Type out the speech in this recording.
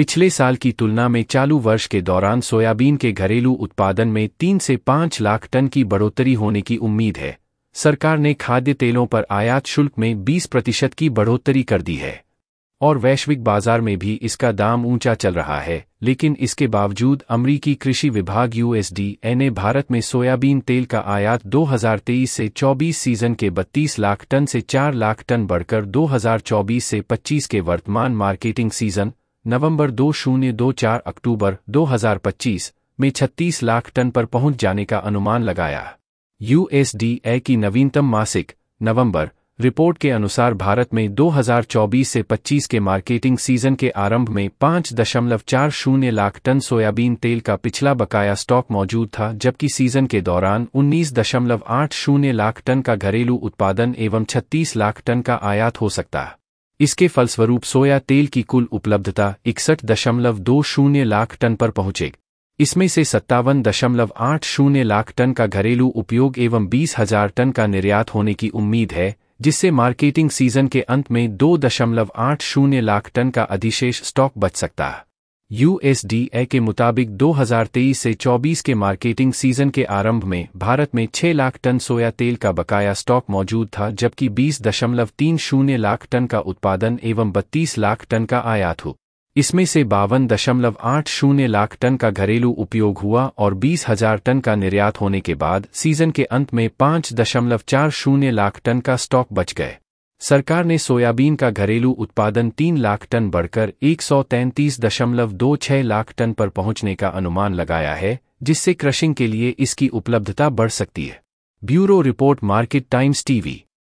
पिछले साल की तुलना में चालू वर्ष के दौरान सोयाबीन के घरेलू उत्पादन में तीन से पांच लाख टन की बढ़ोतरी होने की उम्मीद है सरकार ने खाद्य तेलों पर आयात शुल्क में 20 प्रतिशत की बढ़ोतरी कर दी है और वैश्विक बाजार में भी इसका दाम ऊंचा चल रहा है लेकिन इसके बावजूद अमरीकी कृषि विभाग यूएसडीए भारत में सोयाबीन तेल का आयात 2023 से 24 सीजन के 32 लाख टन से 4 लाख टन बढ़कर 2024 से 25 के वर्तमान मार्केटिंग सीजन नवंबर दो शून्य दो चार अक्टूबर 2025 में 36 लाख टन पर पहुंच जाने का अनुमान लगाया यूएसडीए की नवीनतम मासिक नवंबर रिपोर्ट के अनुसार भारत में 2024 से 25 के मार्केटिंग सीजन के आरंभ में पाँच दशमलव चार शून्य लाख टन सोयाबीन तेल का पिछला बकाया स्टॉक मौजूद था जबकि सीजन के दौरान उन्नीस दशमलव आठ शून्य लाख टन का घरेलू उत्पादन एवं 36 लाख टन का आयात हो सकता है इसके फलस्वरूप सोया तेल की कुल उपलब्धता इकसठ दशमलव दो शून्य लाख टन पर पहुंचेगी इसमें से सत्तावन दशमलव आठ शून्य लाख टन का घरेलू उपयोग एवं बीस हजार टन का निर्यात होने की उम्मीद है जिससे मार्केटिंग सीजन के अंत में दो दशमलव आठ शून्य लाख टन का अधिशेष स्टॉक बच सकता है यूएसडीए के मुताबिक 2023 से 24 के मार्केटिंग सीजन के आरंभ में भारत में 6 लाख टन सोया तेल का बकाया स्टॉक मौजूद था जबकि बीस दशमलव तीन शून्य लाख टन का उत्पादन एवं 32 लाख टन का आयात हो इसमें से बावन दशमलव आठ शून्य लाख टन का घरेलू उपयोग हुआ और बीस हजार टन का निर्यात होने के बाद सीजन के अंत में पाँच दशमलव चार शून्य लाख टन का स्टॉक बच गए सरकार ने सोयाबीन का घरेलू उत्पादन तीन लाख टन बढ़कर एक सौ तैंतीस दशमलव दो छह लाख टन पर पहुंचने का अनुमान लगाया है जिससे क्रशिंग के लिए इसकी उपलब्धता बढ़ सकती है bureau report market times TV